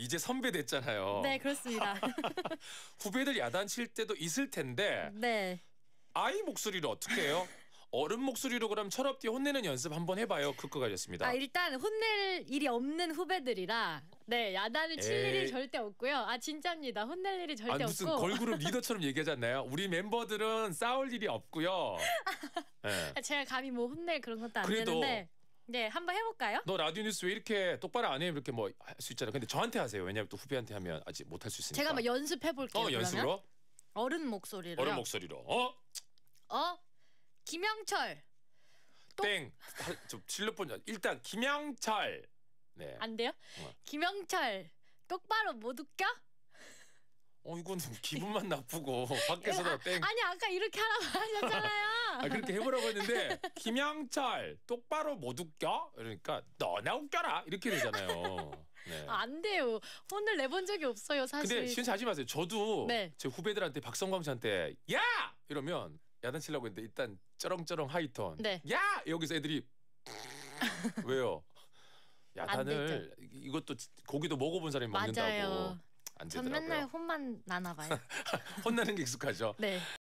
이제 선배 됐잖아요. 네, 그렇습니다. 후배들 야단칠 때도 있을 텐데 네. 아이 목소리를 어떻게 해요? 어른 목소리로 그럼 철없게 혼내는 연습 한번 해봐요. 크크가 졌습니다. 아 일단 혼낼 일이 없는 후배들이라 네 야단을 칠 에이. 일이 절대 없고요. 아 진짜입니다. 혼낼 일이 절대 아, 무슨 없고. 걸그룹 리더처럼 얘기하잖아요. 우리 멤버들은 싸울 일이 없고요. 네. 아, 제가 감히 뭐 혼낼 그런 것도 안 그래도 되는데. 네, 한번 해볼까요? 너 라디오 뉴스 왜 이렇게 똑바로 안 해? 이렇게 뭐 할 수 있잖아. 근데 저한테 하세요. 왜냐면 또 후배한테 하면 아직 못 할 수 있으니까. 제가 막 연습해 볼게요. 어, 연습으로? 어른 목소리로. 어른 목소리로. 어? 어? 김영철. 땡. 좀 질러본 일단 김영철. 네. 안 돼요? 어. 김영철. 똑바로 못 웃겨? 어이거 기분만 나쁘고 밖에서도 아, 땡. 아니 아까 이렇게 하라고 하셨잖아요. 아, 그렇게 해보라고 했는데 김양철 똑바로 못 웃겨? 그러니까 너나 웃겨라 이렇게 되잖아요. 네. 아, 안 돼요. 혼을 내본 적이 없어요, 사실. 근데 시현 씨 하지 마세요. 저도 네. 제 후배들한테 박성광 씨한테 야 이러면 야단치려고 했는데 일단 쩌렁쩌렁 하이톤. 네. 야 여기서 애들이 왜요? 야단을 이것도 고기도 먹어본 사람이 맞 먹는다고. 안 되더라고요. 전 맨날 혼만 나나 봐요. 혼나는 게 익숙하죠. 네.